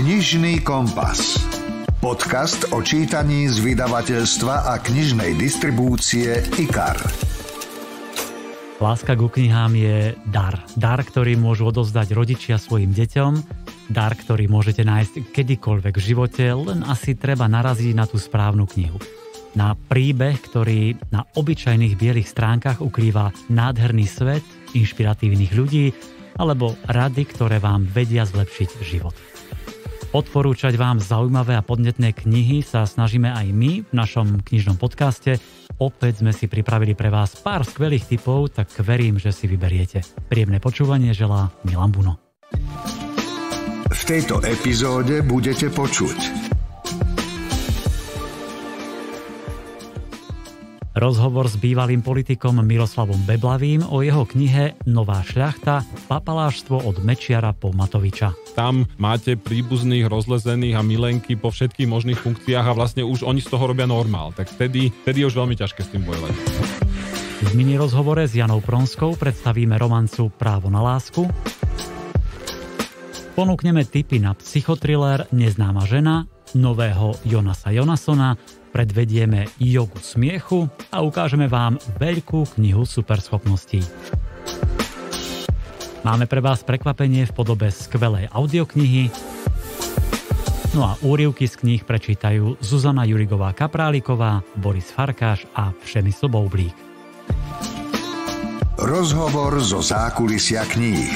Knižný kompas. Podcast o čítaní z vydavateľstva a knižnej distribúcie IKAR. Láska ku knihám je dar. Dar, ktorý môžu odozdať rodičia svojim deťom. Dar, ktorý môžete nájsť kedykoľvek v živote, len asi treba naraziť na tú správnu knihu. Na príbeh, ktorý na obyčajných bielých stránkach ukrýva nádherný svet, inšpiratívnych ľudí alebo rady, ktoré vám vedia zlepšiť život. Odporúčať vám zaujímavé a podnetné knihy sa snažíme aj my v našom knižnom podcaste. Opäť sme si pripravili pre vás pár skvelých tipov, tak verím, že si vyberiete. Príjemné počúvanie želá Milan Buno. V tejto epizóde budete počuť Rozhovor s bývalým politikom Miroslavom Beblavým o jeho knihe Nová šľachta – papalážstvo od Mečiara po Matoviča. Tam máte príbuzných, rozlezených a milenky po všetkých možných funkciách a vlastne už oni z toho robia normál. Tak vtedy, vtedy je už veľmi ťažké s tým bojovať. V mini rozhovore s Janou Pronskou predstavíme romancu Právo na lásku. Ponúkneme tipy na psychotriller Neznáma žena nového Jonasa Jonasona, predvedieme jogu smiechu a ukážeme vám veľkú knihu superschopností. Máme pre vás prekvapenie v podobe skvelej audioknihy. No a úrivky z kníh prečítajú Zuzana Jurigová Kapráliková, Boris Farkáš a Všemysl Boublík. Rozhovor zo zákulisia kníh.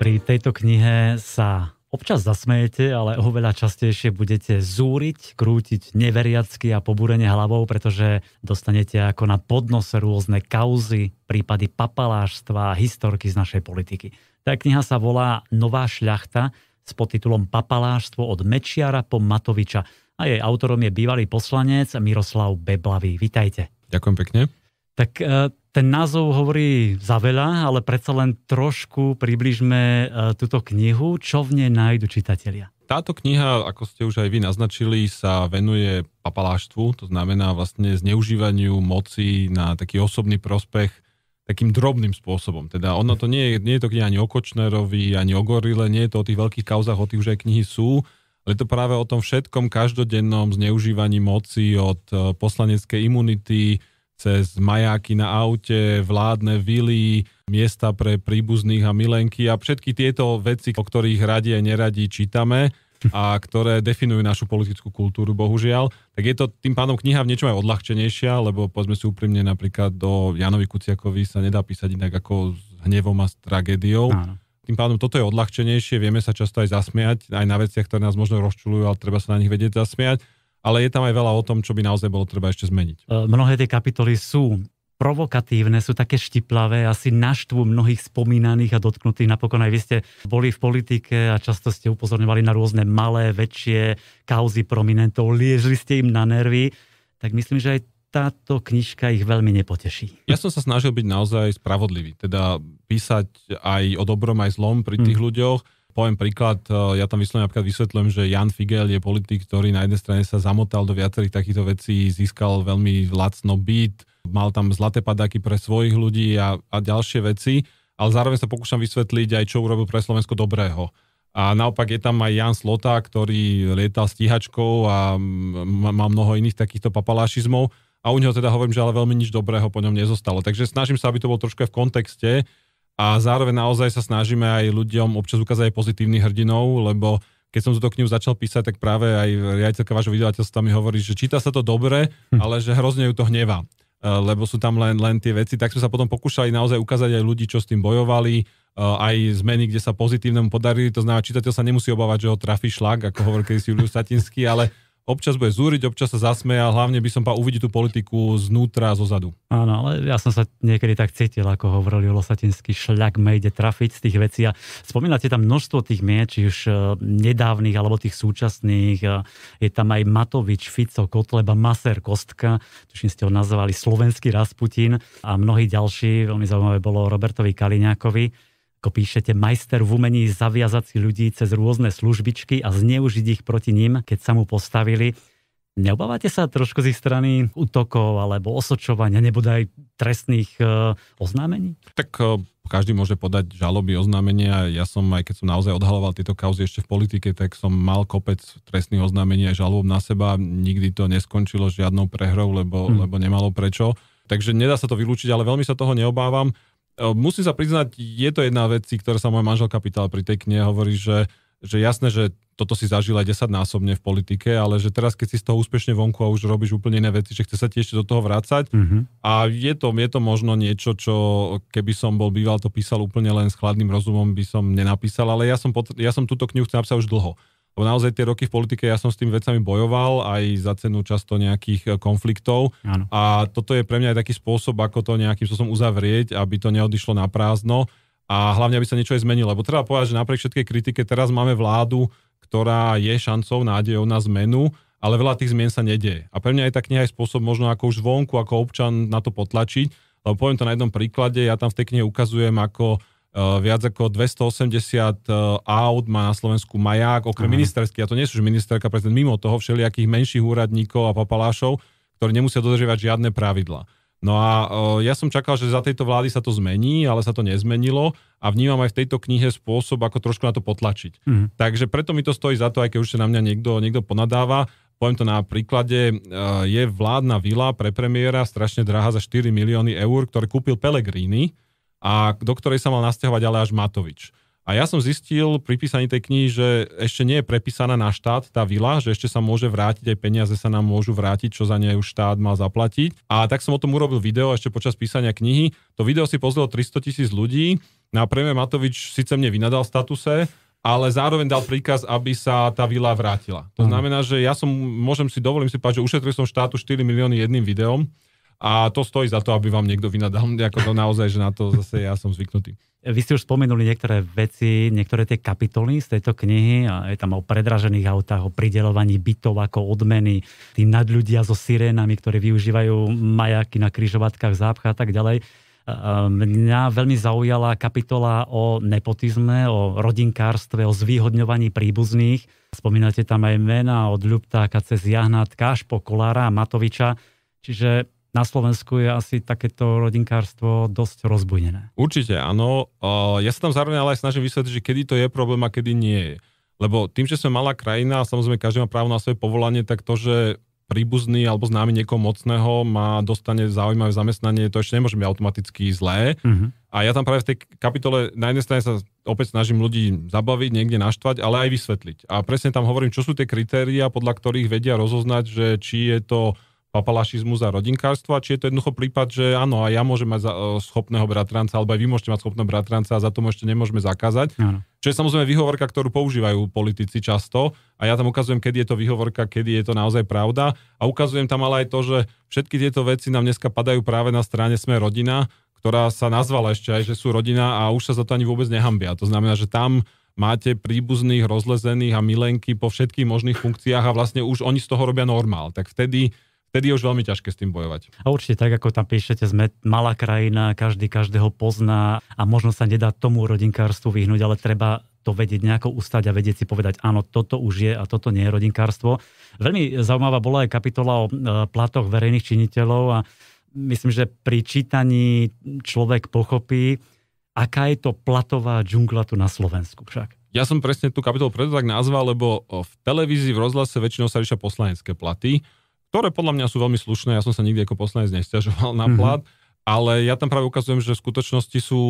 Pri tejto knihe sa Občas zasmejete, ale oveľa častejšie budete zúriť, krútiť neveriacky a pobúrenie hlavou, pretože dostanete ako na podnose rôzne kauzy, prípady papalážstva a historky z našej politiky. Tá kniha sa volá Nová šľachta s podtitulom Papalážstvo od Mečiara po Matoviča a jej autorom je bývalý poslanec Miroslav Beblavý. Vitajte. Ďakujem pekne. Tak eh, ten názov hovorí za veľa, ale predsa len trošku približme e, túto knihu. Čo v nej nájdu čitatelia? Táto kniha, ako ste už aj vy naznačili, sa venuje papaláštvu, to znamená vlastne zneužívaniu moci na taký osobný prospech takým drobným spôsobom. Teda ono to nie je, nie je to kniha ani o Kočnerovi, ani o Gorile, nie je to o tých veľkých kauzach, o tých už aj knihy sú, ale je to práve o tom všetkom každodennom zneužívaní moci od e, poslaneckej imunity, cez majáky na aute, vládne vily, miesta pre príbuzných a milenky a všetky tieto veci, o ktorých radi a neradi čítame a ktoré definujú našu politickú kultúru, bohužiaľ, tak je to tým pádom kniha v niečom aj odľahčenejšia, lebo povedzme si úprimne, napríklad do Janovi Kuciakovi sa nedá písať inak ako s hnevom a s tragédiou. Áno. Tým pádom toto je odľahčenejšie, vieme sa často aj zasmiať, aj na veciach, ktoré nás možno rozčulujú, ale treba sa na nich vedieť zasmiať ale je tam aj veľa o tom, čo by naozaj bolo treba ešte zmeniť. E, mnohé tie kapitoly sú provokatívne, sú také štiplavé, asi naštvu mnohých spomínaných a dotknutých. Napokon aj vy ste boli v politike a často ste upozorňovali na rôzne malé, väčšie kauzy prominentov, liežli ste im na nervy. Tak myslím, že aj táto knižka ich veľmi nepoteší. Ja som sa snažil byť naozaj spravodlivý, teda písať aj o dobrom, aj zlom pri tých hmm. ľuďoch Poviem príklad, e, ja tam vyslovene napríklad vysvetľujem, že Jan Figel je politik, ktorý na jednej strane sa zamotal do viacerých takýchto vecí, získal veľmi lacno byt, mal tam zlaté padáky pre svojich ľudí a, a ďalšie veci, ale zároveň sa pokúšam vysvetliť aj, čo urobil pre Slovensko dobrého. A naopak je tam aj Jan Slota, ktorý lietal stíhačkou a má mnoho iných takýchto papalášizmov. A u neho teda hovorím, že ale veľmi nič dobrého po ňom nezostalo. Takže snažím sa, aby to bolo trošku aj v kontexte, a zároveň naozaj sa snažíme aj ľuďom občas ukázať aj pozitívnych hrdinov, lebo keď som túto knihu začal písať, tak práve aj riaditeľka vášho vydavateľstva mi hovorí, že číta sa to dobre, hm. ale že hrozne ju to hnevá e, lebo sú tam len, len tie veci, tak sme sa potom pokúšali naozaj ukázať aj ľudí, čo s tým bojovali, e, aj zmeny, kde sa pozitívnemu podarili, to znamená, čitateľ sa nemusí obávať, že ho trafi šlak, ako hovorí kedysi Julius Satinsky, ale občas bude zúriť, občas sa zasmeje a hlavne by som pa uvidí tú politiku znútra a zozadu. Áno, ale ja som sa niekedy tak cítil, ako hovorili Losatinský šľak ma ide trafiť z tých vecí a spomínate tam množstvo tých mien, či už e, nedávnych alebo tých súčasných. E, je tam aj Matovič, Fico, Kotleba, Maser, Kostka, tuším ste ho nazvali slovenský Rasputin a mnohí ďalší. Veľmi zaujímavé bolo Robertovi Kaliňákovi ako píšete, majster v umení zaviazať si ľudí cez rôzne službičky a zneužiť ich proti ním, keď sa mu postavili. Neobávate sa trošku z ich strany útokov alebo osočovania, nebo aj trestných e, oznámení? Tak e, každý môže podať žaloby, oznámenia. Ja som, aj keď som naozaj odhaloval tieto kauzy ešte v politike, tak som mal kopec trestných oznámení aj žalob na seba. Nikdy to neskončilo žiadnou prehrou, lebo, hmm. lebo nemalo prečo. Takže nedá sa to vylúčiť, ale veľmi sa toho neobávam. E, musím sa priznať, je to jedna vecí, ktorá sa moja manželka pýtala pri tej knihe, hovorí, že, že jasné, že toto si zažila 10 násobne v politike, ale že teraz, keď si z toho úspešne vonku a už robíš úplne iné veci, že chce sa ti ešte do toho vrácať. Mm-hmm. A je to, je to možno niečo, čo keby som bol býval, to písal úplne len s chladným rozumom, by som nenapísal, ale ja som, potr- ja som túto knihu chcel napísať už dlho. Lebo naozaj tie roky v politike ja som s tým vecami bojoval, aj za cenu často nejakých e, konfliktov. Áno. A toto je pre mňa aj taký spôsob, ako to nejakým spôsobom uzavrieť, aby to neodišlo na prázdno a hlavne, aby sa niečo aj zmenilo. Lebo treba povedať, že napriek všetkej kritike teraz máme vládu, ktorá je šancou, nádejou na zmenu, ale veľa tých zmien sa nedieje. A pre mňa je tá kniha aj spôsob možno ako už vonku, ako občan na to potlačiť, lebo poviem to na jednom príklade, ja tam v tej knihe ukazujem, ako Eh, viac ako 280 eh, aut má na Slovensku maják, okrem Aha. ministerský, a to nie sú ministerka, prezident, mimo toho všelijakých menších úradníkov a papalášov, ktorí nemusia dodržiavať žiadne pravidla. No a eh, ja som čakal, že za tejto vlády sa to zmení, ale sa to nezmenilo a vnímam aj v tejto knihe spôsob, ako trošku na to potlačiť. Mhm. Takže preto mi to stojí za to, aj keď už sa na mňa niekto, niekto ponadáva. Poviem to na príklade, je vládna vila pre premiéra strašne drahá za 4 milióny eur, ktorý kúpil Pelegrini a do ktorej sa mal nasťahovať ale až Matovič. A ja som zistil pri písaní tej knihy, že ešte nie je prepísaná na štát tá vila, že ešte sa môže vrátiť, aj peniaze sa nám môžu vrátiť, čo za ne už štát mal zaplatiť. A tak som o tom urobil video ešte počas písania knihy. To video si pozrelo 300 tisíc ľudí. Na premiér Matovič síce mne vynadal statuse, ale zároveň dal príkaz, aby sa tá vila vrátila. To mhm. znamená, že ja som, môžem si, dovolím si páčiť, že ušetril som štátu 4 milióny jedným videom, a to stojí za to, aby vám niekto vynadal. Ako to naozaj, že na to zase ja som zvyknutý. Vy ste už spomenuli niektoré veci, niektoré tie kapitoly z tejto knihy. A je tam o predražených autách, o pridelovaní bytov ako odmeny, tí nadľudia so sirénami, ktorí využívajú majaky na kryžovatkách, zápcha a tak ďalej. Mňa veľmi zaujala kapitola o nepotizme, o rodinkárstve, o zvýhodňovaní príbuzných. Spomínate tam aj Mena od Ľuptáka cez Jahnátka až po Kolára a Matoviča. Čiže na Slovensku je asi takéto rodinkárstvo dosť rozbujnené. Určite, áno. Ja sa tam zároveň ale aj snažím vysvetliť, že kedy to je problém a kedy nie je. Lebo tým, že sme malá krajina a samozrejme každý má právo na svoje povolanie, tak to, že príbuzný alebo známy niekoho mocného má dostane zaujímavé zamestnanie, to ešte nemôže byť automaticky zlé. Uh-huh. A ja tam práve v tej kapitole na jednej strane sa opäť snažím ľudí zabaviť, niekde naštvať, ale aj vysvetliť. A presne tam hovorím, čo sú tie kritéria, podľa ktorých vedia rozoznať, že či je to papalašizmus a rodinkárstva, či je to jednoducho prípad, že áno, a ja môžem mať e, schopného bratranca, alebo aj vy môžete mať schopného bratranca a za to ešte nemôžeme zakázať. Čo je samozrejme výhovorka, ktorú používajú politici často a ja tam ukazujem, kedy je to výhovorka, kedy je to naozaj pravda a ukazujem tam ale aj to, že všetky tieto veci nám dneska padajú práve na strane Sme rodina, ktorá sa nazvala ešte aj, že sú rodina a už sa za to ani vôbec nehambia. To znamená, že tam máte príbuzných, rozlezených a milenky po všetkých možných funkciách a vlastne už oni z toho robia normál. Tak vtedy vtedy je už veľmi ťažké s tým bojovať. A určite tak, ako tam píšete, sme malá krajina, každý každého pozná a možno sa nedá tomu rodinkárstvu vyhnúť, ale treba to vedieť nejako ustať a vedieť si povedať, áno, toto už je a toto nie je rodinkárstvo. Veľmi zaujímavá bola aj kapitola o e, platoch verejných činiteľov a myslím, že pri čítaní človek pochopí, aká je to platová džungla tu na Slovensku však. Ja som presne tú kapitolu preto tak nazval, lebo v televízii, v rozhlase väčšinou sa riešia poslanecké platy ktoré podľa mňa sú veľmi slušné. Ja som sa nikdy ako poslanec nestiažoval na mhm. plat, mm-hmm. ale ja tam práve ukazujem, že v skutočnosti sú,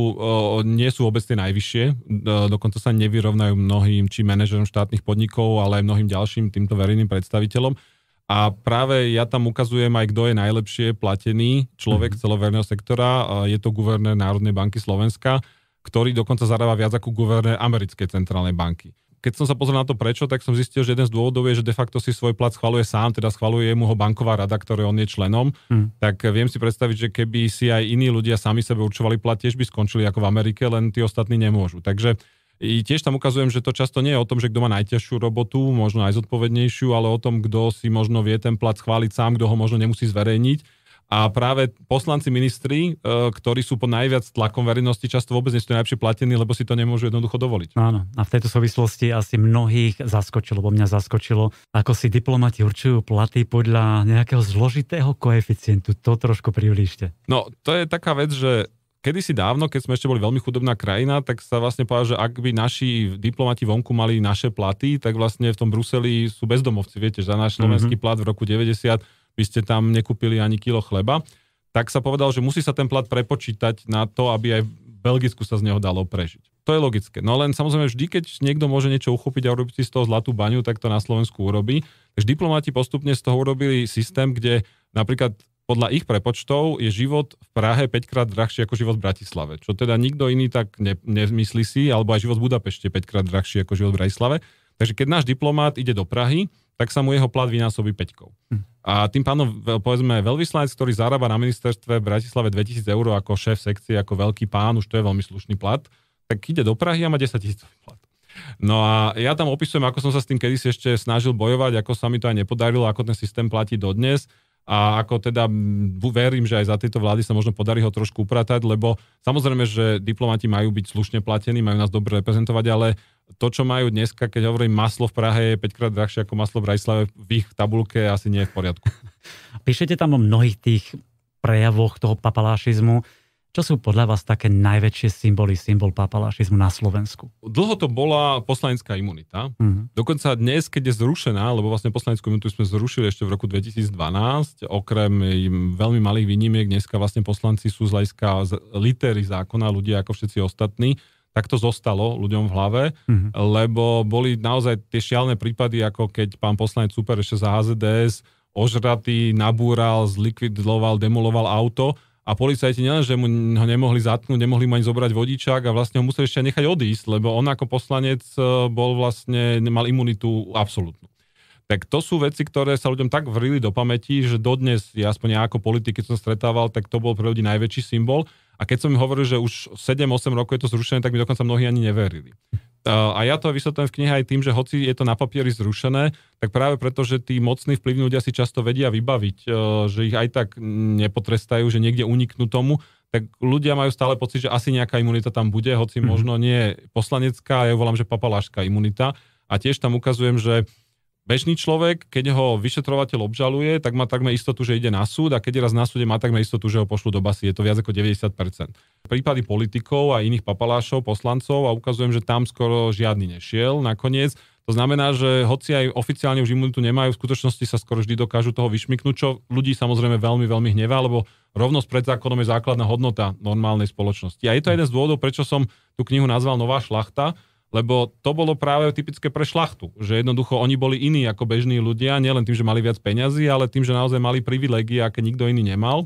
nie sú vôbec tie najvyššie. Dokonca sa nevyrovnajú mnohým či manažerom štátnych podnikov, ale aj mnohým ďalším týmto verejným predstaviteľom. A práve ja tam ukazujem aj, kto je najlepšie platený človek mm-hmm. celoverného sektora. Je to guvernér Národnej banky Slovenska, ktorý dokonca zarába viac ako guvernér Americkej centrálnej banky. Keď som sa pozrel na to prečo, tak som zistil, že jeden z dôvodov je, že de facto si svoj plat schvaluje sám, teda schvaluje mu ho banková rada, ktoré on je členom. Hmm. Tak viem si predstaviť, že keby si aj iní ľudia sami sebe určovali plat, tiež by skončili ako v Amerike, len tí ostatní nemôžu. Takže i tiež tam ukazujem, že to často nie je o tom, že kto má najťažšiu robotu, možno aj zodpovednejšiu, ale o tom, kto si možno vie ten plat schváliť sám, kto ho možno nemusí zverejniť a práve poslanci ministri, e, ktorí sú po najviac tlakom verejnosti, často vôbec nie sú najlepšie platení, lebo si to nemôžu jednoducho dovoliť. Áno, a v tejto súvislosti asi mnohých zaskočilo, bo mňa zaskočilo, ako si diplomati určujú platy podľa nejakého zložitého koeficientu. To trošku privlíšte. No, to je taká vec, že kedysi dávno, keď sme ešte boli veľmi chudobná krajina, tak sa vlastne povedal, že ak by naši diplomati vonku mali naše platy, tak vlastne v tom Bruseli sú bezdomovci, viete, za náš mhm. slovenský mm-hmm. plat v roku 90 by ste tam nekúpili ani kilo chleba, tak sa povedal, že musí sa ten plat prepočítať na to, aby aj v Belgicku sa z neho dalo prežiť. To je logické. No len samozrejme vždy, keď niekto môže niečo uchopiť a urobiť si z toho zlatú baňu, tak to na Slovensku urobí. Takže diplomati postupne z toho urobili systém, kde napríklad podľa ich prepočtov je život v Prahe 5 krát drahší ako život v Bratislave. Čo teda nikto iný tak ne, nemyslí si, alebo aj život v Budapešte 5 krát drahší ako život v Bratislave. Takže keď náš diplomát ide do Prahy, tak sa mu jeho plat vynásobí 5. Hm. A tým pánom, povedzme, veľvyslanec, ktorý zarába na ministerstve v Bratislave 2000 eur ako šéf sekcie, ako veľký pán, už to je veľmi slušný plat, tak ide do Prahy a má 10 tisíc plat. No a ja tam opisujem, ako som sa s tým kedysi ešte snažil bojovať, ako sa mi to aj nepodarilo, ako ten systém platí dodnes a ako teda verím, že aj za tejto vlády sa možno podarí ho trošku upratať, lebo samozrejme, že diplomati majú byť slušne platení, majú nás dobre reprezentovať, ale to, čo majú dneska, keď hovorím maslo v Prahe je 5 krát drahšie ako maslo v Rajslave, v ich tabulke asi nie je v poriadku. Píšete tam o mnohých tých prejavoch toho papalášizmu. Čo sú podľa vás také najväčšie symboly, symbol papalašizmu na Slovensku? Dlho to bola poslanecká imunita. Mm-hmm. Dokonca dnes, keď je zrušená, lebo vlastne poslaneckú imunitu sme zrušili ešte v roku 2012, okrem veľmi malých výnimiek, dneska vlastne poslanci sú z hľadiska litery zákona ľudia ako všetci ostatní, tak to zostalo ľuďom v hlave, mm-hmm. lebo boli naozaj tie šialné prípady, ako keď pán poslanec Super ešte za HZDS ožratý, nabúral, zlikvidoval, demoloval auto, a policajti nielen, že mu ho nemohli zatknúť, nemohli mu ani zobrať vodičák a vlastne ho museli ešte nechať odísť, lebo on ako poslanec e, bol vlastne, mal imunitu absolútnu tak to sú veci, ktoré sa ľuďom tak vrili do pamäti, že dodnes, ja aspoň ja ako politik, keď som stretával, tak to bol pre ľudí najväčší symbol. A keď som im hovoril, že už 7-8 rokov je to zrušené, tak mi dokonca mnohí ani neverili. A ja to vysvetlím v knihe aj tým, že hoci je to na papieri zrušené, tak práve preto, že tí mocní vplyvní ľudia si často vedia vybaviť, e, že ich aj tak nepotrestajú, že niekde uniknú tomu, tak ľudia majú stále pocit, že asi nejaká imunita tam bude, hoci mm-hmm. možno nie poslanecká, ja ju volám, že papalášská imunita. A tiež tam ukazujem, že uh, Bežný človek, keď ho vyšetrovateľ obžaluje, tak má takmer istotu, že ide na súd a keď je raz na súde, má takmer istotu, že ho pošlu do basy. Je to viac ako 90%. Prípady politikov a iných papalášov, poslancov a ukazujem, že tam skoro žiadny nešiel nakoniec. To znamená, že hoci aj oficiálne už imunitu nemajú, v skutočnosti sa skoro vždy dokážu toho vyšmiknúť, čo ľudí samozrejme veľmi, veľmi hnevá, lebo rovnosť pred zákonom je základná hodnota normálnej spoločnosti. A je to jeden z dôvodov, prečo som tú knihu nazval Nová šlachta, lebo to bolo práve typické pre šlachtu, že jednoducho oni boli iní ako bežní ľudia, nielen tým, že mali viac peňazí, ale tým, že naozaj mali privilegie, aké nikto iný nemal.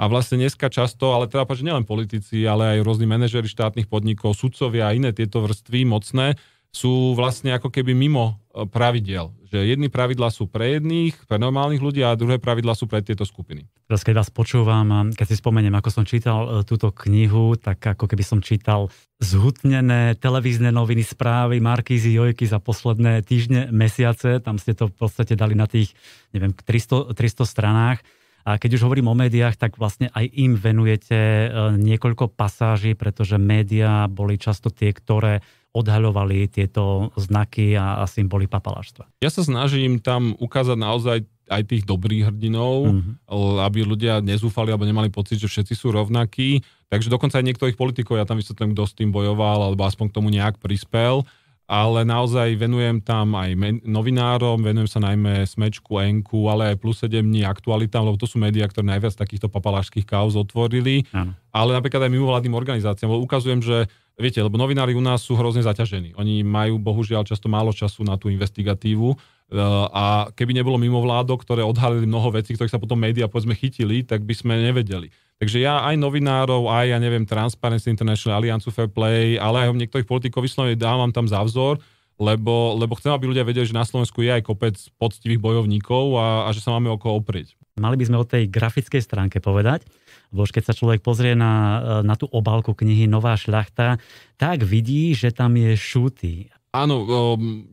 A vlastne dneska často, ale teda že nielen politici, ale aj rôzni manažeri štátnych podnikov, sudcovia a iné tieto vrstvy mocné sú vlastne ako keby mimo e, pravidel že jedny pravidlá sú pre jedných, pre normálnych ľudí a druhé pravidlá sú pre tieto skupiny. Teraz keď vás počúvam, keď si spomeniem, ako som čítal e, túto knihu, tak ako keby som čítal zhutnené televízne noviny, správy, markízy, jojky za posledné týždne, mesiace. Tam ste to v podstate dali na tých, neviem, 300, 300 stranách. A keď už hovorím o médiách, tak vlastne aj im venujete e, niekoľko pasáží, pretože médiá boli často tie, ktoré odhaľovali tieto znaky a, a symboly papalaštva. Ja sa snažím tam ukázať naozaj aj tých dobrých hrdinov, mm-hmm. aby ľudia nezúfali alebo nemali pocit, že všetci sú rovnakí. Takže dokonca aj niektorých politikov, ja tam vysvetlím, kto s tým bojoval alebo aspoň k tomu nejak prispel. Ale naozaj venujem tam aj men- novinárom, venujem sa najmä Smečku, Enku, ale aj Plus 7 dní aktualitám, lebo to sú médiá, ktoré najviac takýchto papalášských kauz otvorili. Ano. Ale napríklad aj mimovládnym organizáciám, lebo ukazujem, že Viete, lebo novinári u nás sú hrozne zaťažení. Oni majú bohužiaľ často málo času na tú investigatívu e, a keby nebolo vládok, ktoré odhalili mnoho vecí, ktorých sa potom médiá povedzme chytili, tak by sme nevedeli. Takže ja aj novinárov, aj ja neviem Transparency International, Alliance Fair Play, ale aj niektorých politikov vyslovene dávam tam za vzor, lebo, lebo chcem, aby ľudia vedeli, že na Slovensku je aj kopec poctivých bojovníkov a, a že sa máme oko oprieť. Mali by sme o tej grafickej stránke povedať. Lebo keď sa človek pozrie na, eh, na tú obálku knihy Nová šľachta, tak vidí, že tam je šutý. Áno,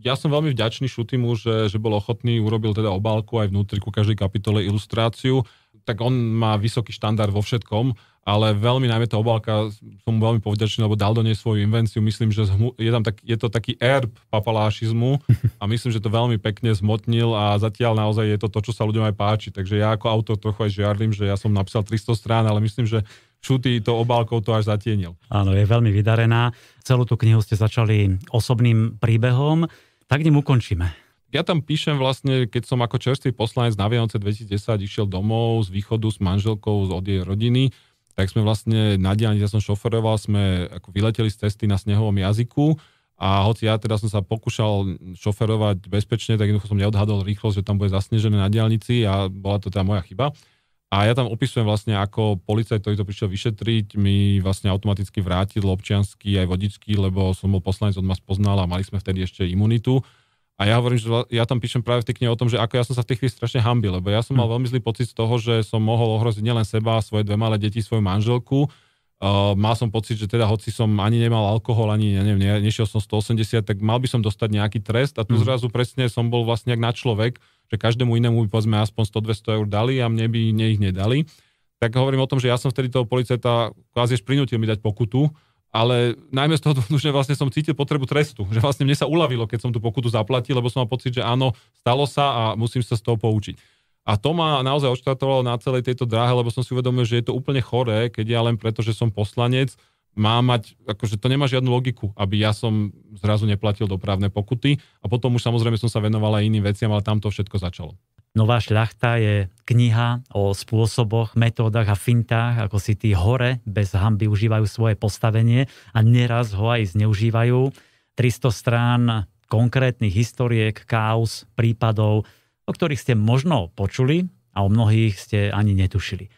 ja som veľmi vďačný Šutimu, že, že bol ochotný, urobil teda obálku aj vnútri ku každej kapitole ilustráciu tak on má vysoký štandard vo všetkom, ale veľmi najmä tá obálka, som mu veľmi povďačný, lebo dal do nej svoju invenciu. Myslím, že je, tam tak, je to taký erb papalášizmu a myslím, že to veľmi pekne zmotnil a zatiaľ naozaj je to to, čo sa ľuďom aj páči. Takže ja ako autor trochu aj žiarlim, že ja som napísal 300 strán, ale myslím, že Šutý to obálkou to až zatienil. Áno, je veľmi vydarená. Celú tú knihu ste začali osobným príbehom, tak ním ukončíme ja tam píšem vlastne, keď som ako čerstvý poslanec na Vianoce 2010 išiel domov z východu s manželkou z od jej rodiny, tak sme vlastne na diálnici, ja som šoferoval, sme ako vyleteli z cesty na snehovom jazyku a hoci ja teda som sa pokúšal šoferovať bezpečne, tak jednoducho som neodhadol rýchlosť, že tam bude zasnežené na diálnici a bola to teda moja chyba. A ja tam opisujem vlastne, ako policajt, ktorý to prišiel vyšetriť, mi vlastne automaticky vrátil občiansky aj vodičský, lebo som bol poslanec, on ma spoznal a mali sme vtedy ešte imunitu. A ja hovorím, že ja tam píšem práve v tej knihe o tom, že ako ja som sa v tej chvíli strašne hambil, lebo ja som mal hm. veľmi zlý pocit z toho, že som mohol ohroziť nielen seba, svoje dve malé deti, svoju manželku. Uh, mal som pocit, že teda hoci som ani nemal alkohol, ani ja neviem, ne, nešiel som 180, tak mal by som dostať nejaký trest a tu mm. zrazu presne som bol vlastne na človek, že každému inému by povedzme aspoň 100-200 eur dali a mne by ne ich nedali. Tak hovorím o tom, že ja som vtedy toho policajta kvázi až prinútil mi dať pokutu, ale najmä z toho dôvodu, že vlastne som cítil potrebu trestu, že vlastne mne sa uľavilo, keď som tú pokutu zaplatil, lebo som mal pocit, že áno, stalo sa a musím sa z toho poučiť. A to ma naozaj odštartovalo na celej tejto dráhe, lebo som si uvedomil, že je to úplne choré, keď ja len preto, že som poslanec, má mať, akože to nemá žiadnu logiku, aby ja som zrazu neplatil dopravné pokuty a potom už samozrejme som sa venoval aj iným veciam, ale tam to všetko začalo. Nová šľachta je kniha o spôsoboch, metódach a fintách, ako si tí hore bez hamby užívajú svoje postavenie a neraz ho aj zneužívajú. 300 strán konkrétnych historiek, chaos, prípadov, o ktorých ste možno počuli a o mnohých ste ani netušili.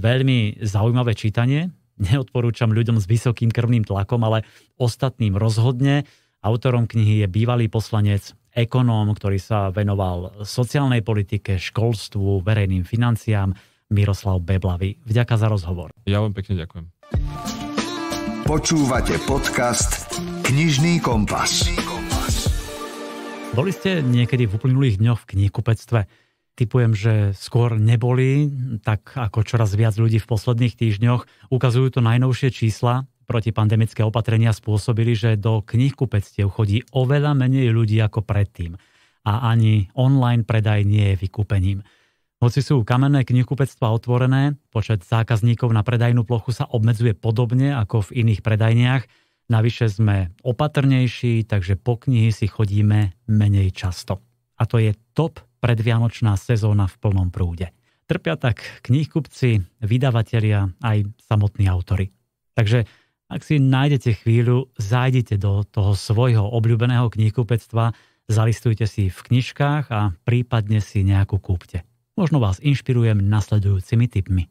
Veľmi zaujímavé čítanie, neodporúčam ľuďom s vysokým krvným tlakom, ale ostatným rozhodne. Autorom knihy je bývalý poslanec ekonóm, ktorý sa venoval sociálnej politike, školstvu, verejným financiám, Miroslav Beblavy. Vďaka za rozhovor. Ja vám pekne ďakujem. Počúvate podcast Knižný kompas. Boli ste niekedy v uplynulých dňoch v kníhkupectve? Typujem, že skôr neboli, tak ako čoraz viac ľudí v posledných týždňoch. Ukazujú to najnovšie čísla protipandemické opatrenia spôsobili, že do knihkupectiev chodí oveľa menej ľudí ako predtým a ani online predaj nie je vykúpením. Hoci sú kamenné knihkupectva otvorené, počet zákazníkov na predajnú plochu sa obmedzuje podobne ako v iných predajniach. Navyše sme opatrnejší, takže po knihy si chodíme menej často. A to je top predvianočná sezóna v plnom prúde. Trpia tak knihkupci, vydavatelia aj samotní autory. Takže ak si nájdete chvíľu, zájdite do toho svojho obľúbeného kníhkupectva, zalistujte si v knižkách a prípadne si nejakú kúpte. Možno vás inšpirujem nasledujúcimi tipmi.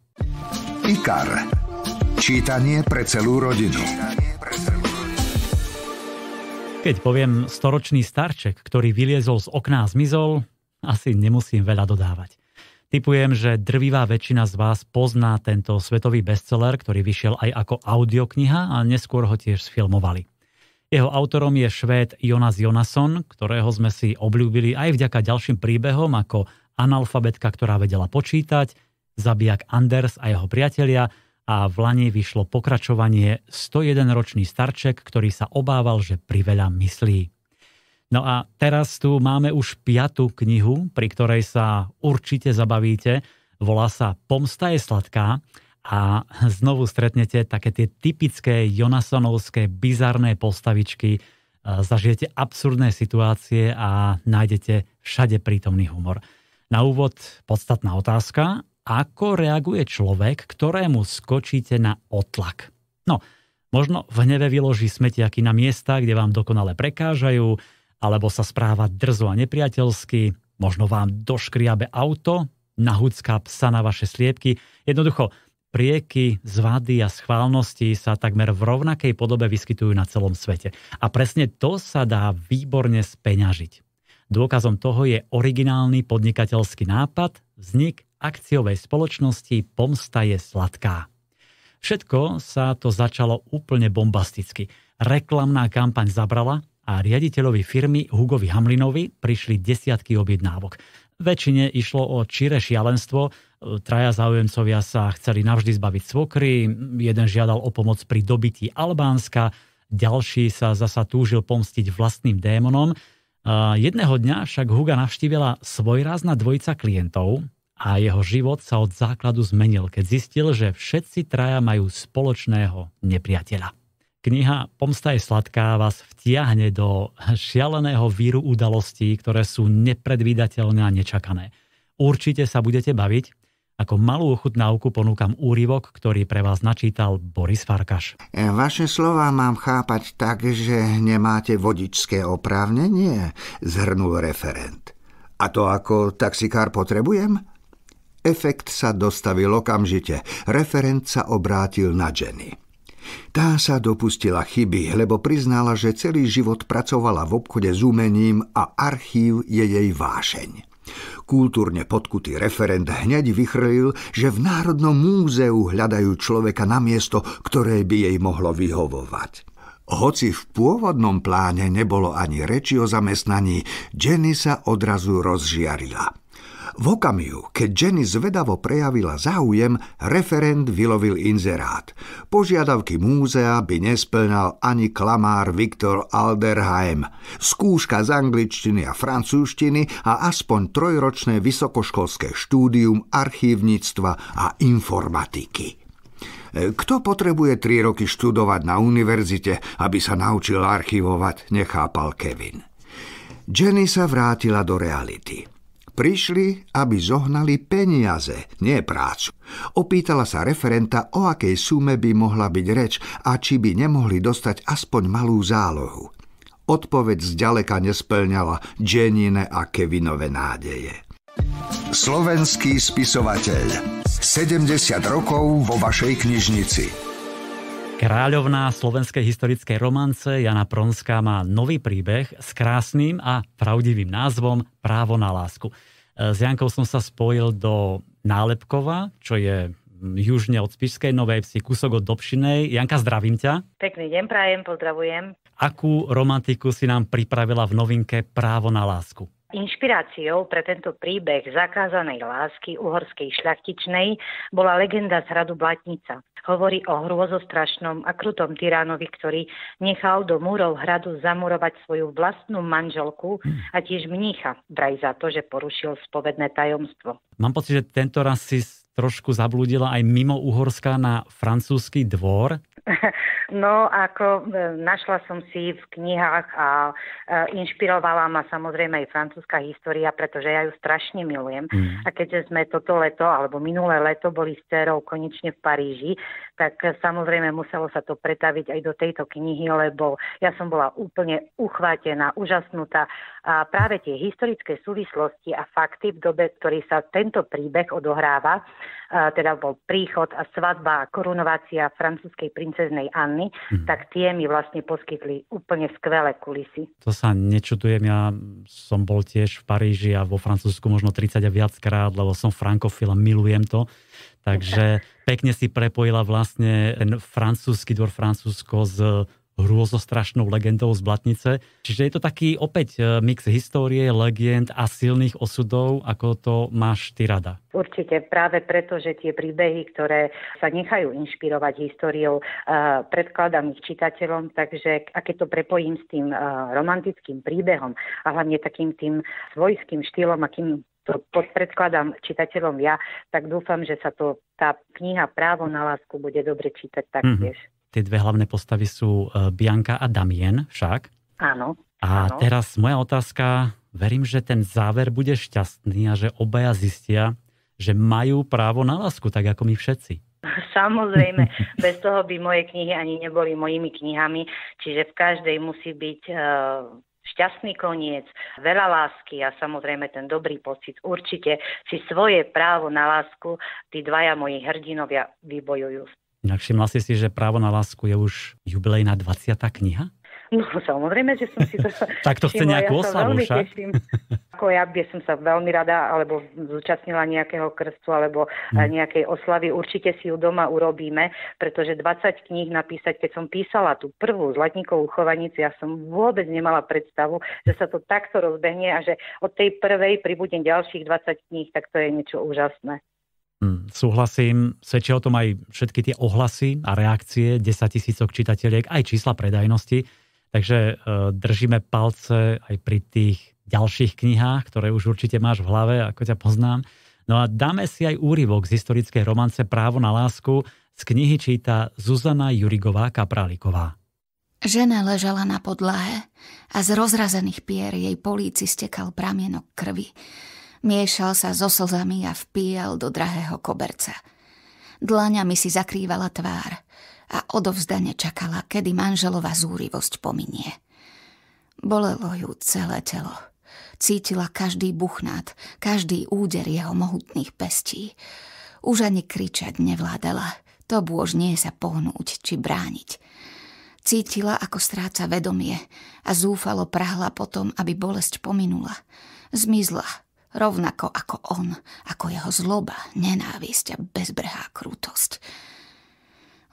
IKAR. Čítanie pre celú rodinu. Keď poviem storočný starček, ktorý vyliezol z okná a zmizol, asi nemusím veľa dodávať. Typujem, že drvivá väčšina z vás pozná tento svetový bestseller, ktorý vyšiel aj ako audiokniha a neskôr ho tiež sfilmovali. Jeho autorom je švéd Jonas Jonasson, ktorého sme si obľúbili aj vďaka ďalším príbehom ako analfabetka, ktorá vedela počítať, zabijak Anders a jeho priatelia a v Lani vyšlo pokračovanie 101-ročný starček, ktorý sa obával, že priveľa myslí. No a teraz tu máme už piatú knihu, pri ktorej sa určite zabavíte. Volá sa Pomsta je sladká a znovu stretnete také tie typické Jonasonovské bizarné postavičky, e, zažijete absurdné situácie a nájdete všade prítomný humor. Na úvod podstatná otázka, ako reaguje človek, ktorému skočíte na otlak. No, možno v hneve vyloží smetiaky na miesta, kde vám dokonale prekážajú, alebo sa správa drzo a nepriateľsky, možno vám doškriabe auto, nahúcká psa na vaše sliepky. Jednoducho, prieky, zvady a schválnosti sa takmer v rovnakej podobe vyskytujú na celom svete. A presne to sa dá výborne speňažiť. Dôkazom toho je originálny podnikateľský nápad, vznik akciovej spoločnosti Pomsta je sladká. Všetko sa to začalo úplne bombasticky. Reklamná kampaň zabrala, a riaditeľovi firmy Hugovi Hamlinovi prišli desiatky objednávok. Väčšine išlo o čire šialenstvo, traja záujemcovia sa chceli navždy zbaviť svokry, jeden žiadal o pomoc pri dobití Albánska, ďalší sa zasa túžil pomstiť vlastným démonom. Jedného dňa však Huga navštívila svojrázna dvojica klientov a jeho život sa od základu zmenil, keď zistil, že všetci traja majú spoločného nepriateľa. Kniha Pomsta je sladká vás vtiahne do šialeného víru udalostí, ktoré sú nepredvídateľné a nečakané. Určite sa budete baviť. Ako malú ochutnávku ponúkam úryvok, ktorý pre vás načítal Boris Farkaš. E, vaše slova mám chápať tak, že nemáte vodičské oprávnenie, zhrnul referent. A to ako taxikár potrebujem? Efekt sa dostavil okamžite. Referent sa obrátil na Jenny. Tá sa dopustila chyby, lebo priznala, že celý život pracovala v obchode s umením a archív je jej vášeň. Kultúrne podkutý referent hneď vychrlil, že v Národnom múzeu hľadajú človeka na miesto, ktoré by jej mohlo vyhovovať. Hoci v pôvodnom pláne nebolo ani reči o zamestnaní, Jenny sa odrazu rozžiarila – v okamihu, keď Jenny zvedavo prejavila záujem, referent vylovil inzerát. Požiadavky múzea by nesplnal ani klamár Viktor Alderheim. Skúška z angličtiny a francúzštiny a aspoň trojročné vysokoškolské štúdium archívnictva a informatiky. E, kto potrebuje tri roky študovať na univerzite, aby sa naučil archivovať, nechápal Kevin. Jenny sa vrátila do reality – Prišli, aby zohnali peniaze, nie prácu. Opýtala sa referenta, o akej sume by mohla byť reč a či by nemohli dostať aspoň malú zálohu. Odpoveď zďaleka nesplňala Jenine a Kevinove nádeje. Slovenský spisovateľ. 70 rokov vo vašej knižnici. Kráľovná slovenskej historickej romance Jana Pronská má nový príbeh s krásnym a pravdivým názvom Právo na lásku. E, s Jankou som sa spojil do Nálepkova, čo je južne od Spišskej Novej Psi, kúsok od Dobšinej. Janka, zdravím ťa. Pekný deň, prajem, pozdravujem. Akú romantiku si nám pripravila v novinke Právo na lásku? Inšpiráciou pre tento príbeh zakázanej lásky uhorskej šľachtičnej bola legenda z hradu Blatnica. Hovorí o hrôzostrašnom a krutom tyránovi, ktorý nechal do múrov hradu zamurovať svoju vlastnú manželku a tiež mnícha, vraj za to, že porušil spovedné tajomstvo. Mám pocit, že tento raz si trošku zablúdila aj mimo Uhorska na francúzsky dvor, No, ako e, našla som si v knihách a e, inšpirovala ma samozrejme aj francúzska história, pretože ja ju strašne milujem. Mm. A keďže sme toto leto, alebo minulé leto boli s dcerou konečne v Paríži, tak samozrejme muselo sa to pretaviť aj do tejto knihy, lebo ja som bola úplne uchvátená, úžasnutá a práve tie historické súvislosti a fakty v dobe, ktorý sa tento príbeh odohráva, teda bol príchod a svadba a korunovácia francúzskej princeznej Anny, hmm. tak tie mi vlastne poskytli úplne skvelé kulisy. To sa nečudujem, ja som bol tiež v Paríži a vo Francúzsku možno 30 a viac krát, lebo som frankofil a milujem to. Takže pekne si prepojila vlastne ten francúzsky dvor Francúzsko s hrôzostrašnou legendou z Blatnice. Čiže je to taký opäť e, mix histórie, legend a silných osudov, ako to máš ty rada. Určite práve preto, že tie príbehy, ktoré sa nechajú inšpirovať históriou, e, predkladám ich čitateľom, takže a keď to prepojím s tým e, romantickým príbehom a hlavne takým tým svojským štýlom, akým to podpredkladám čitateľom ja, tak dúfam, že sa to, tá kniha Právo na lásku bude dobre čítať taktiež. Mm-hmm. Tie dve hlavné postavy sú e, Bianka a Damien však. Áno. A áno. teraz moja otázka, verím, že ten záver bude šťastný a že obaja zistia, že majú právo na lásku, tak ako my všetci. Samozrejme, bez toho by moje knihy ani neboli mojimi knihami, čiže v každej musí byť e, šťastný koniec, veľa lásky a samozrejme ten dobrý pocit. Určite si svoje právo na lásku tí dvaja moji hrdinovia vybojujú. Všimla si si, že právo na lásku je už jubilejná 20. kniha? No samozrejme, že som si to... tak to chce nejakú ja oslavu, veľmi však? Teším. Ako ja by som sa veľmi rada alebo zúčastnila nejakého krstu alebo hmm. nejakej oslavy. Určite si ju doma urobíme, pretože 20 kníh napísať, keď som písala tú prvú Zlatníkovú chovanicu, ja som vôbec nemala predstavu, že sa to takto rozbehne a že od tej prvej pribudne ďalších 20 kníh, tak to je niečo úžasné. Hmm, súhlasím, svedčia o tom aj všetky tie ohlasy a reakcie 10 tisícok čitateľiek, aj čísla predajnosti. Takže e, držíme palce aj pri tých ďalších knihách, ktoré už určite máš v hlave, ako ťa poznám. No a dáme si aj úryvok z historickej romance Právo na lásku. Z knihy číta Zuzana Jurigová Kapráliková. Žena ležala na podlahe a z rozrazených pier jej políci stekal pramienok krvi. Miešal sa so slzami a vpíjal do drahého koberca. Dlaňami si zakrývala tvár – a odovzdane čakala, kedy manželová zúrivosť pominie. Bolelo ju celé telo. Cítila každý buchnát, každý úder jeho mohutných pestí. Už ani kričať nevládala. To bôž nie sa pohnúť či brániť. Cítila, ako stráca vedomie a zúfalo prahla potom, aby bolesť pominula. Zmizla, rovnako ako on, ako jeho zloba, nenávisť a bezbrhá krutosť.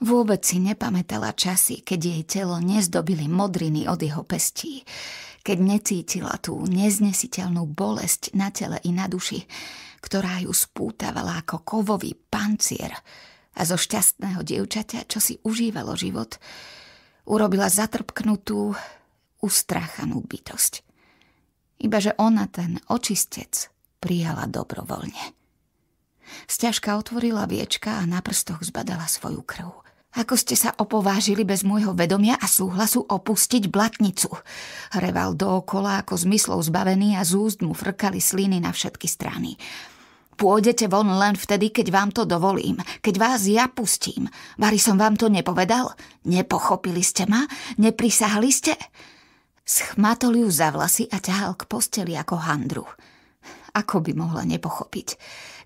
Vôbec si nepamätala časy, keď jej telo nezdobili modriny od jeho pestí, keď necítila tú neznesiteľnú bolesť na tele i na duši, ktorá ju spútavala ako kovový pancier a zo šťastného dievčaťa, čo si užívalo život, urobila zatrpknutú, ustrachanú bytosť. Ibaže ona ten očistec prijala dobrovoľne. Sťažka otvorila viečka a na prstoch zbadala svoju krv – ako ste sa opovážili bez môjho vedomia a súhlasu opustiť blatnicu? Reval dookola ako zmyslov zbavený a z úst mu frkali sliny na všetky strany. Pôjdete von len vtedy, keď vám to dovolím, keď vás ja pustím. Vary som vám to nepovedal? Nepochopili ste ma? Neprisahli ste? Schmatol ju za vlasy a ťahal k posteli ako handru. Ako by mohla nepochopiť?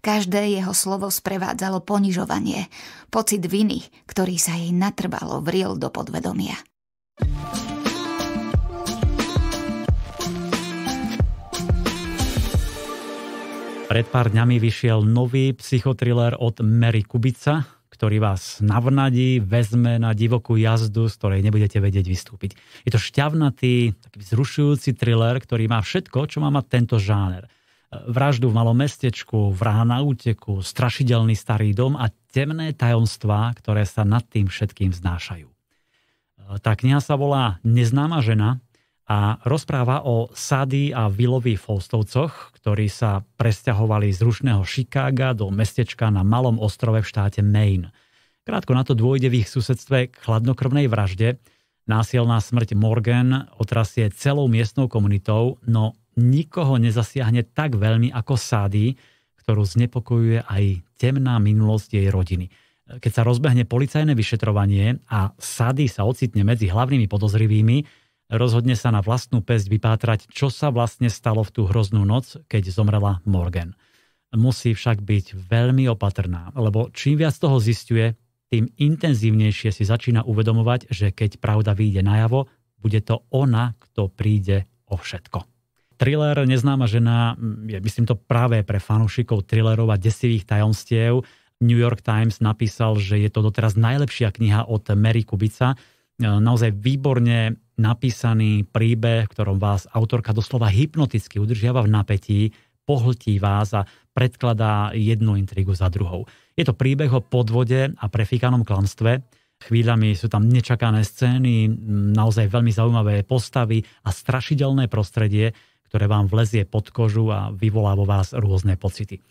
Každé jeho slovo sprevádzalo ponižovanie, pocit viny, ktorý sa jej natrvalo vril do podvedomia. Pred pár dňami vyšiel nový psychotriller od Mary Kubica, ktorý vás navnadí, vezme na divokú jazdu, z ktorej nebudete vedieť vystúpiť. Je to šťavnatý, taký vzrušujúci thriller, ktorý má všetko, čo má mať tento žáner – vraždu v malom mestečku, vraha na úteku, strašidelný starý dom a temné tajomstvá, ktoré sa nad tým všetkým znášajú. E, tá kniha sa volá Neznáma žena a rozpráva o Sady a Vilovi Faustovcoch, ktorí sa presťahovali z rušného Chicaga do mestečka na malom ostrove v štáte Maine. Krátko na to dôjde v ich susedstve k chladnokrvnej vražde. Násilná smrť Morgan otrasie celou miestnou komunitou, no nikoho nezasiahne tak veľmi ako Sády, ktorú znepokojuje aj temná minulosť jej rodiny. Keď sa rozbehne policajné vyšetrovanie a Sady sa ocitne medzi hlavnými podozrivými, rozhodne sa na vlastnú pesť vypátrať, čo sa vlastne stalo v tú hroznú noc, keď zomrela Morgan. Musí však byť veľmi opatrná, lebo čím viac toho zistuje, tým intenzívnejšie si začína uvedomovať, že keď pravda vyjde najavo, bude to ona, kto príde o všetko. Thriller Neznáma žena mm, je, myslím to práve pre fanúšikov thrillerov a desivých tajomstiev. New York Times napísal, že je to doteraz najlepšia kniha od Mary Kubica. E, naozaj výborne napísaný príbeh, v ktorom vás autorka doslova hypnoticky udržiava v napätí, pohltí vás a predkladá jednu intrigu za druhou. Je to príbeh o podvode a prefíkanom klamstve. Chvíľami sú tam nečakané scény, naozaj veľmi zaujímavé postavy a strašidelné prostredie, ktoré vám vlezie pod kožu a vyvolá vo vás rôzne pocity.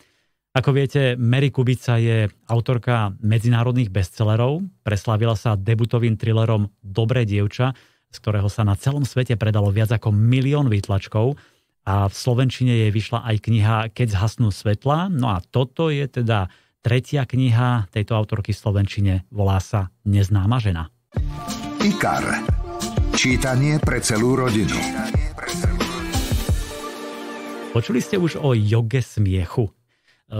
Ako viete, Mary Kubica je autorka medzinárodných bestsellerov, preslavila sa debutovým thrillerom Dobré dievča, z ktorého sa na celom svete predalo viac ako milión výtlačkov a v Slovenčine jej vyšla aj kniha Keď zhasnú svetla. No a toto je teda tretia kniha tejto autorky v Slovenčine, volá sa Neznáma žena. IKAR. Čítanie pre celú rodinu. Počuli ste už o joge smiechu. E,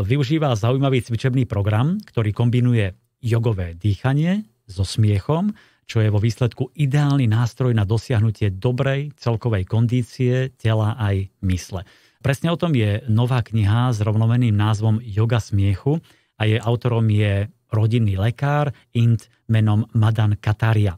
využíva zaujímavý cvičebný program, ktorý kombinuje jogové dýchanie so smiechom, čo je vo výsledku ideálny nástroj na dosiahnutie dobrej celkovej kondície tela aj mysle. Presne o tom je nová kniha s rovnomeným názvom Yoga smiechu a jej autorom je rodinný lekár Int menom Madan Kataria.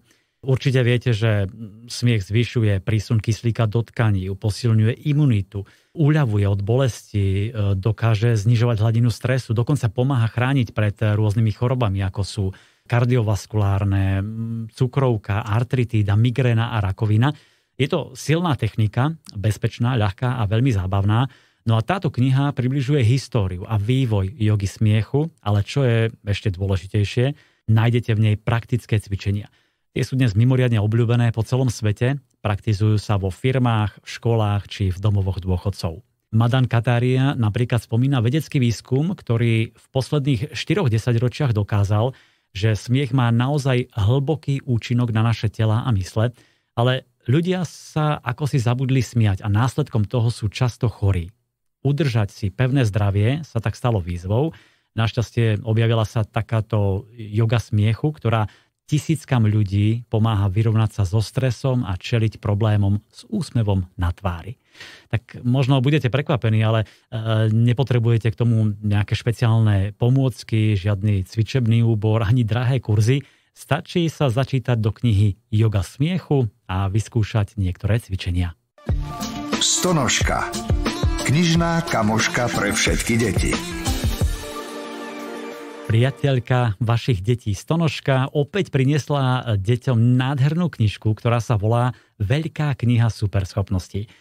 Určite viete, že smiech zvyšuje prísun kyslíka do tkaní, posilňuje imunitu, uľavuje od bolesti, e, dokáže znižovať hladinu stresu, dokonca pomáha chrániť pred rôznymi chorobami, ako sú kardiovaskulárne, cukrovka, artritída, migréna a rakovina. Je to silná technika, bezpečná, ľahká a veľmi zábavná. No a táto kniha približuje históriu a vývoj jogy smiechu, ale čo je ešte dôležitejšie, nájdete v nej praktické cvičenia – Tie sú dnes mimoriadne obľúbené po celom svete, praktizujú sa vo firmách, v školách či v domovoch dôchodcov. Madan Kataria napríklad spomína vedecký výskum, ktorý v posledných 4 desaťročiach dokázal, že smiech má naozaj hlboký účinok na naše tela a mysle, ale ľudia sa ako si zabudli smiať a následkom toho sú často chorí. Udržať si pevné zdravie sa tak stalo výzvou. Našťastie objavila sa takáto yoga smiechu, ktorá tisíckam ľudí pomáha vyrovnať sa so stresom a čeliť problémom s úsmevom na tvári. Tak možno budete prekvapení, ale e, nepotrebujete k tomu nejaké špeciálne pomôcky, žiadny cvičebný úbor ani drahé kurzy. Stačí sa začítať do knihy Yoga smiechu a vyskúšať niektoré cvičenia. Stonožka. Knižná kamoška pre všetky deti. Priateľka vašich detí Stonožka opäť priniesla deťom nádhernú knižku, ktorá sa volá Veľká kniha superschopností.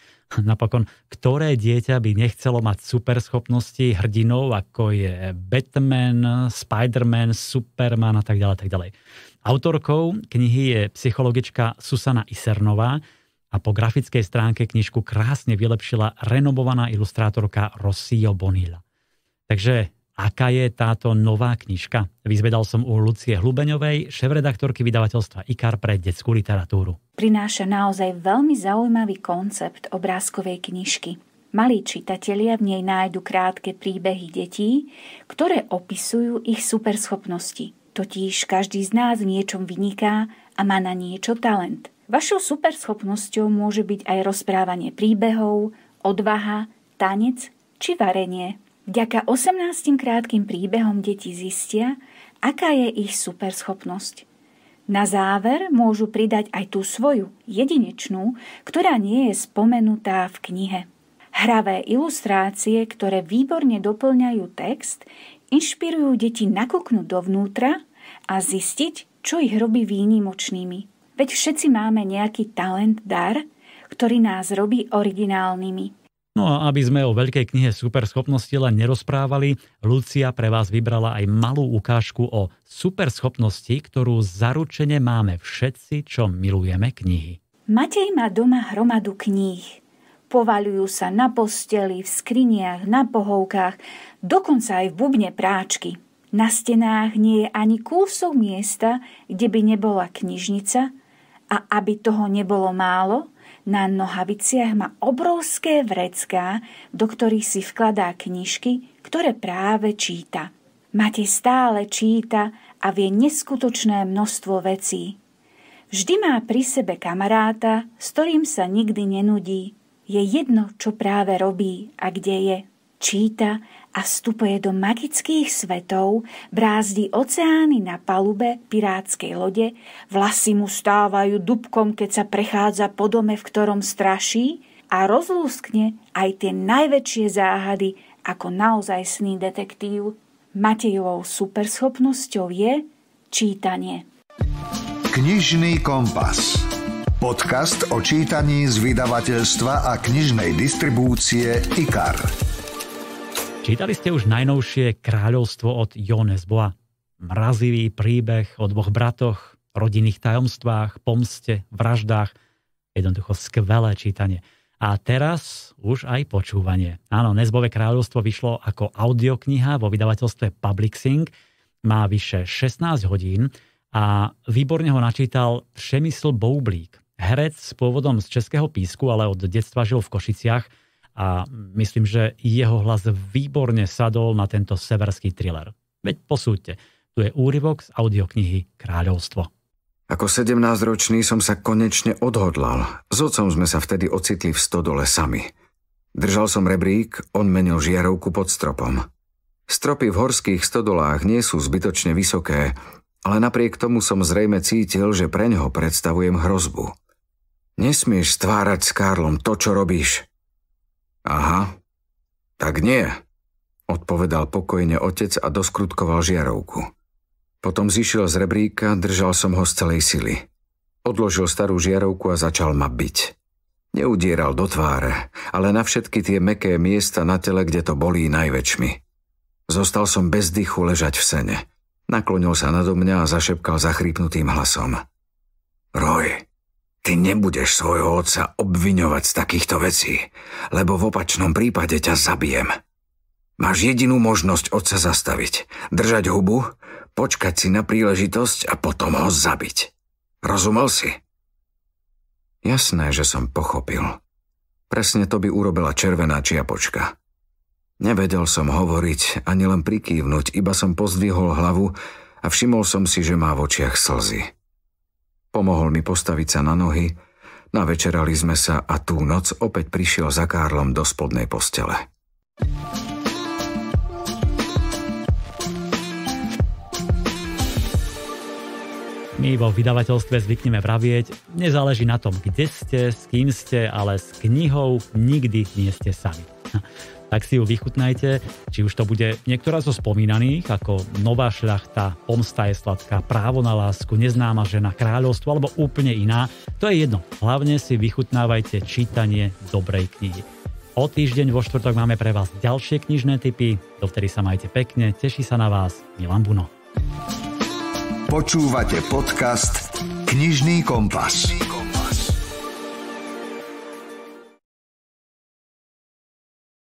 Napokon, ktoré dieťa by nechcelo mať superschopnosti hrdinov, ako je Batman, Spider-Man, Superman a tak ďalej, tak ďalej. Autorkou knihy je psychologička Susana Isernová a po grafickej stránke knižku krásne vylepšila renomovaná ilustrátorka Rossio Bonilla. Takže aká je táto nová knižka. Vyzvedal som u Lucie Hlubeňovej, šéf-redaktorky vydavateľstva IKAR pre detskú literatúru. Prináša naozaj veľmi zaujímavý koncept obrázkovej knižky. Malí čitatelia v nej nájdu krátke príbehy detí, ktoré opisujú ich superschopnosti. Totiž každý z nás v niečom vyniká a má na niečo talent. Vašou superschopnosťou môže byť aj rozprávanie príbehov, odvaha, tanec či varenie. Vďaka 18 krátkým príbehom deti zistia, aká je ich superschopnosť. Na záver môžu pridať aj tú svoju, jedinečnú, ktorá nie je spomenutá v knihe. Hravé ilustrácie, ktoré výborne doplňajú text, inšpirujú deti nakúknúť dovnútra a zistiť, čo ich robí výnimočnými. Veď všetci máme nejaký talent, dar, ktorý nás robí originálnymi. No a aby sme o Veľkej knihe superschopnosti len nerozprávali, Lucia pre vás vybrala aj malú ukážku o superschopnosti, ktorú zaručene máme všetci, čo milujeme knihy. Matej má doma hromadu kníh. Povaľujú sa na posteli, v skriniach, na pohovkách, dokonca aj v bubne práčky. Na stenách nie je ani kúsok miesta, kde by nebola knižnica a aby toho nebolo málo – na nohaviciach má obrovské vrecká, do ktorých si vkladá knižky, ktoré práve číta. Mate stále číta a vie neskutočné množstvo vecí. Vždy má pri sebe kamaráta, s ktorým sa nikdy nenudí. Je jedno, čo práve robí a kde je číta a vstupuje do magických svetov, brázdi oceány na palube pirátskej lode, vlasy mu stávajú dubkom, keď sa prechádza po dome, v ktorom straší a rozlúskne aj tie najväčšie záhady ako naozaj sný detektív. Matejovou superschopnosťou je čítanie. Knižný kompas. Podcast o čítaní z vydavateľstva a knižnej distribúcie IKAR. Čítali ste už najnovšie kráľovstvo od Jones Boa. Mrazivý príbeh o dvoch bratoch, rodinných tajomstvách, pomste, vraždách. Jednoducho skvelé čítanie. A teraz už aj počúvanie. Áno, Nezbové kráľovstvo vyšlo ako audiokniha vo vydavateľstve Publixing. Má vyše 16 hodín a výborne ho načítal Šemysl Boublík, herec s pôvodom z Českého písku, ale od detstva žil v Košiciach – a myslím, že jeho hlas výborne sadol na tento severský thriller. Veď posúďte, tu je úryvok z audioknihy Kráľovstvo. Ako 17-ročný som sa konečne odhodlal. S otcom sme sa vtedy ocitli v stodole sami. Držal som rebrík, on menil žiarovku pod stropom. Stropy v horských stodolách nie sú zbytočne vysoké, ale napriek tomu som zrejme cítil, že pre ňoho predstavujem hrozbu. Nesmieš stvárať s Karlom to, čo robíš, Aha, tak nie, odpovedal pokojne otec a doskrutkoval žiarovku. Potom zišiel z rebríka, držal som ho z celej sily. Odložil starú žiarovku a začal ma byť. Neudieral do tváre, ale na všetky tie meké miesta na tele, kde to bolí najväčšmi. Zostal som bez dychu ležať v sene. Naklonil sa nado mňa a zašepkal zachrípnutým hlasom. Roj, Ty nebudeš svojho otca obviňovať z takýchto vecí, lebo v opačnom prípade ťa zabijem. Máš jedinú možnosť otca zastaviť, držať hubu, počkať si na príležitosť a potom ho zabiť. Rozumel si? Jasné, že som pochopil. Presne to by urobila červená čiapočka. Nevedel som hovoriť, ani len prikývnuť, iba som pozdvihol hlavu a všimol som si, že má v očiach slzy. Pomohol mi postaviť sa na nohy, navečerali sme sa a tú noc opäť prišiel za Karlom do spodnej postele. My vo vydavateľstve zvykneme vravieť, nezáleží na tom, kde ste, s kým ste, ale s knihou nikdy nie ste sami tak si ju vychutnajte, či už to bude niektorá zo spomínaných, ako Nová šľachta, Pomsta je sladká, Právo na lásku, Neznáma žena, Kráľovstvo, alebo úplne iná. To je jedno. Hlavne si vychutnávajte čítanie dobrej knihy. O týždeň vo štvrtok máme pre vás ďalšie knižné typy. Dovtedy sa majte pekne, teší sa na vás Milan Buno. Počúvate podcast Knižný kompas. Knižný kompas.